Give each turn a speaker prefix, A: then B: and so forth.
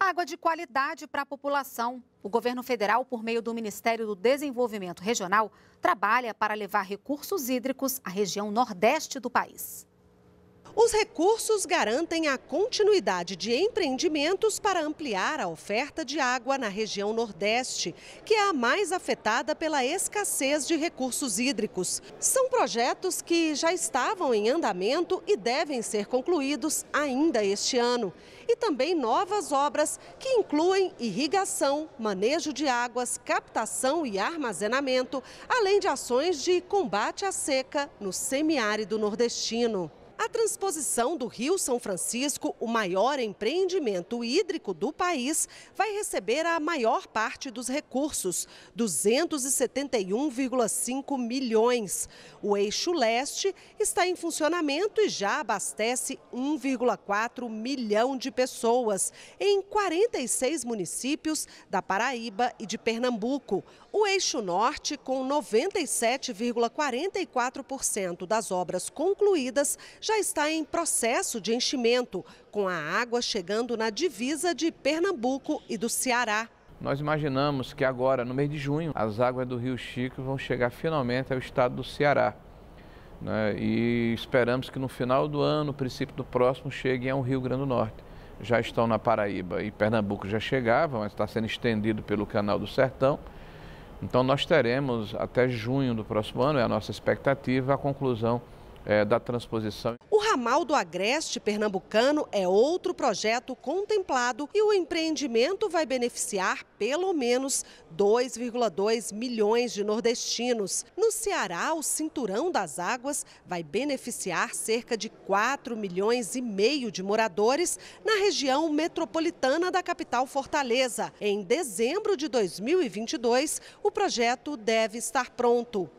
A: Água de qualidade para a população. O governo federal, por meio do Ministério do Desenvolvimento Regional, trabalha para levar recursos hídricos à região nordeste do país. Os recursos garantem a continuidade de empreendimentos para ampliar a oferta de água na região Nordeste, que é a mais afetada pela escassez de recursos hídricos. São projetos que já estavam em andamento e devem ser concluídos ainda este ano. E também novas obras que incluem irrigação, manejo de águas, captação e armazenamento, além de ações de combate à seca no semiárido nordestino. A transposição do Rio São Francisco, o maior empreendimento hídrico do país, vai receber a maior parte dos recursos, 271,5 milhões. O eixo leste está em funcionamento e já abastece 1,4 milhão de pessoas em 46 municípios da Paraíba e de Pernambuco. O eixo norte, com 97,44% das obras concluídas, já está em processo de enchimento, com a água chegando na divisa de Pernambuco e do Ceará.
B: Nós imaginamos que agora, no mês de junho, as águas do Rio Chico vão chegar finalmente ao estado do Ceará. Né? E esperamos que no final do ano, princípio do próximo, cheguem ao Rio Grande do Norte. Já estão na Paraíba e Pernambuco já chegavam, mas está sendo estendido pelo Canal do Sertão. Então nós teremos até junho do próximo ano, é a nossa expectativa, a conclusão é, da transposição.
A: O ramal do Agreste Pernambucano é outro projeto contemplado e o empreendimento vai beneficiar pelo menos 2,2 milhões de nordestinos. No Ceará, o Cinturão das Águas vai beneficiar cerca de 4 milhões e meio de moradores na região metropolitana da capital Fortaleza. Em dezembro de 2022, o projeto deve estar pronto.